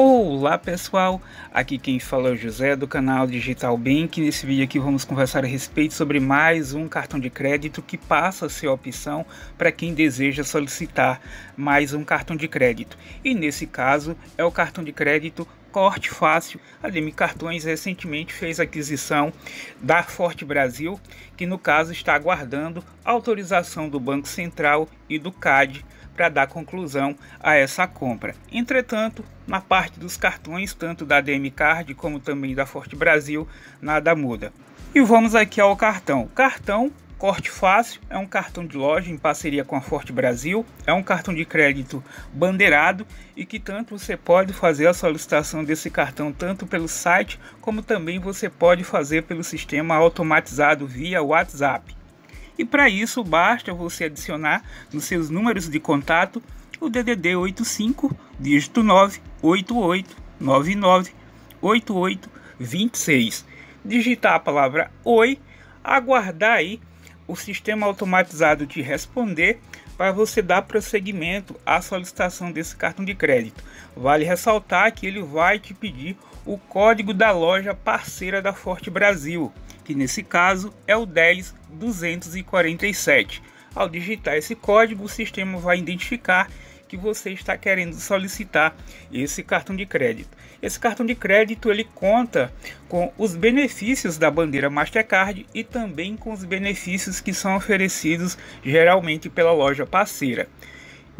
Olá pessoal, aqui quem fala é o José do canal Digital Bank. Nesse vídeo aqui vamos conversar a respeito sobre mais um cartão de crédito que passa a ser opção para quem deseja solicitar mais um cartão de crédito. E nesse caso é o cartão de crédito corte fácil. A Leme Cartões recentemente fez aquisição da Forte Brasil, que no caso está aguardando autorização do Banco Central e do CAD para dar conclusão a essa compra. Entretanto, na parte dos cartões, tanto da DM Card como também da Forte Brasil, nada muda. E vamos aqui ao cartão. Cartão Corte Fácil é um cartão de loja em parceria com a Forte Brasil, é um cartão de crédito bandeirado e que tanto você pode fazer a solicitação desse cartão tanto pelo site como também você pode fazer pelo sistema automatizado via WhatsApp e para isso basta você adicionar nos seus números de contato o DDD 85 dígito 9 88 99 88 26. Digitar a palavra oi, aguardar aí o sistema automatizado te responder para você dar prosseguimento à solicitação desse cartão de crédito. Vale ressaltar que ele vai te pedir o código da loja parceira da Forte Brasil que nesse caso é o 10247. Ao digitar esse código, o sistema vai identificar que você está querendo solicitar esse cartão de crédito. Esse cartão de crédito ele conta com os benefícios da bandeira Mastercard e também com os benefícios que são oferecidos geralmente pela loja parceira.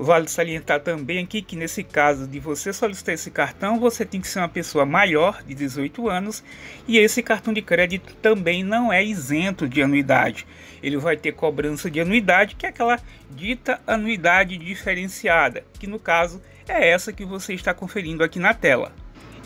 Vale salientar também aqui que nesse caso de você solicitar esse cartão, você tem que ser uma pessoa maior de 18 anos e esse cartão de crédito também não é isento de anuidade. Ele vai ter cobrança de anuidade, que é aquela dita anuidade diferenciada, que no caso é essa que você está conferindo aqui na tela.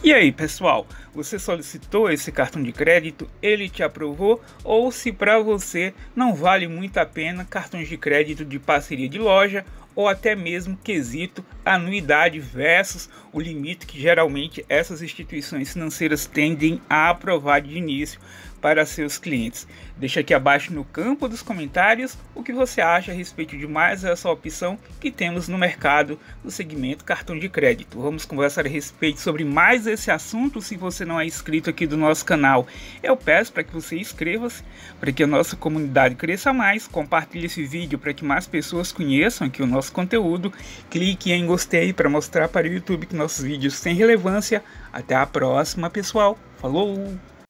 E aí, pessoal, você solicitou esse cartão de crédito, ele te aprovou ou se para você não vale muito a pena cartões de crédito de parceria de loja ou até mesmo quesito anuidade versus o limite que geralmente essas instituições financeiras tendem a aprovar de início para seus clientes. Deixa aqui abaixo no campo dos comentários o que você acha a respeito de mais essa opção que temos no mercado no segmento cartão de crédito. Vamos conversar a respeito sobre mais esse assunto se você não é inscrito aqui do nosso canal. Eu peço para que você inscreva-se para que a nossa comunidade cresça mais, compartilhe esse vídeo para que mais pessoas conheçam aqui o nosso nosso conteúdo, clique em gostei para mostrar para o YouTube que nossos vídeos têm relevância. Até a próxima, pessoal. Falou!